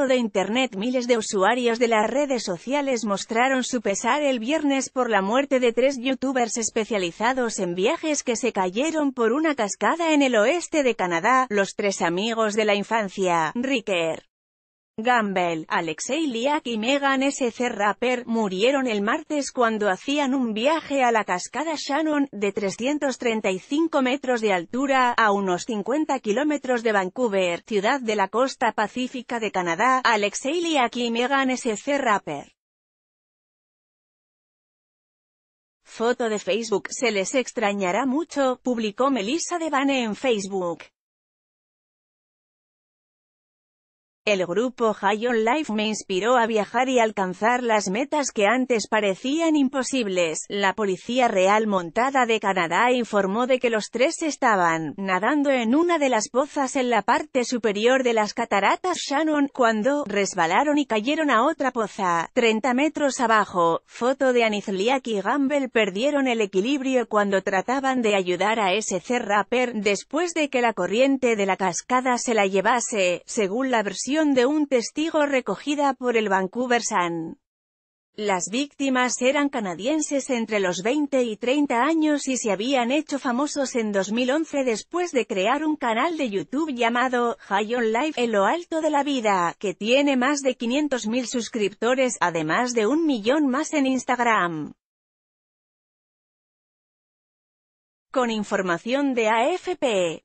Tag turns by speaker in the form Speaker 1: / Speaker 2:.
Speaker 1: de Internet miles de usuarios de las redes sociales mostraron su pesar el viernes por la muerte de tres youtubers especializados en viajes que se cayeron por una cascada en el oeste de Canadá, los tres amigos de la infancia, Ricker, Gamble, Alexei Liak y Megan S.C. Rapper murieron el martes cuando hacían un viaje a la cascada Shannon, de 335 metros de altura, a unos 50 kilómetros de Vancouver, ciudad de la costa pacífica de Canadá. Alexei Liak y Megan S.C. Rapper.
Speaker 2: Foto de Facebook Se les extrañará mucho, publicó Melissa Devane en Facebook.
Speaker 1: El grupo High on Life me inspiró a viajar y alcanzar las metas que antes parecían imposibles. La Policía Real Montada de Canadá informó de que los tres estaban nadando en una de las pozas en la parte superior de las cataratas Shannon cuando resbalaron y cayeron a otra poza, 30 metros abajo. Foto de Anizliak y Gamble perdieron el equilibrio cuando trataban de ayudar a ese Rapper después de que la corriente de la cascada se la llevase, según la versión de un testigo recogida por el Vancouver Sun. Las víctimas eran canadienses entre los 20 y 30 años y se habían hecho famosos en 2011 después de crear un canal de YouTube llamado High on Life en lo alto de la vida, que tiene más de 500.000 suscriptores, además
Speaker 2: de un millón más en Instagram. Con información de AFP.